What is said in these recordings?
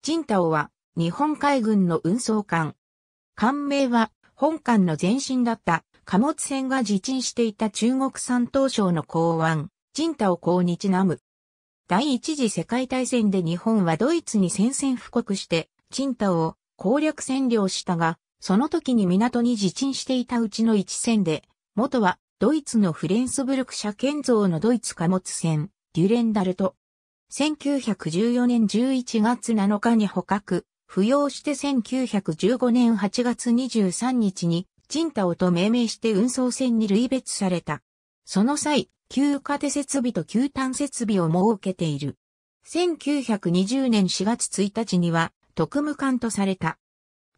チンタオは日本海軍の運送艦。艦名は本艦の前身だった貨物船が自沈していた中国山東省の港湾、チンタオ港にちなむ。第一次世界大戦で日本はドイツに宣戦布告して、チンタオを攻略占領したが、その時に港に自沈していたうちの一船で、元はドイツのフレンスブルク社建造のドイツ貨物船、デュレンダルト、1914年11月7日に捕獲、扶養して1915年8月23日に、ン太オと命名して運送船に類別された。その際、旧家手設備と旧炭設備を設けている。1920年4月1日には、特務官とされた。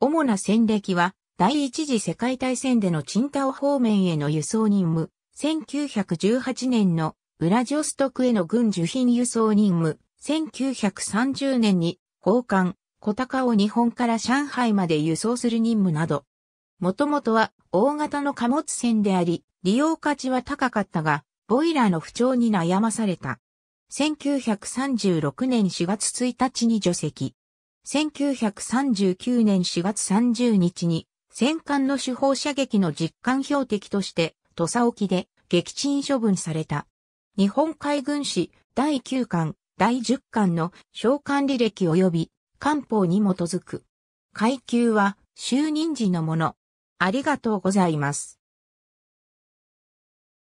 主な戦歴は、第一次世界大戦でのチンタオ方面への輸送任務、1918年のウラジオストクへの軍需品輸送任務、1930年に、交換、小高を日本から上海まで輸送する任務など。もともとは大型の貨物船であり、利用価値は高かったが、ボイラーの不調に悩まされた。1936年4月1日に除籍。1939年4月30日に、戦艦の主砲射撃の実艦標的として、土佐沖で撃沈処分された。日本海軍史第9巻、第10巻の召喚履歴及び官報に基づく。階級は就任時のもの。ありがとうございます。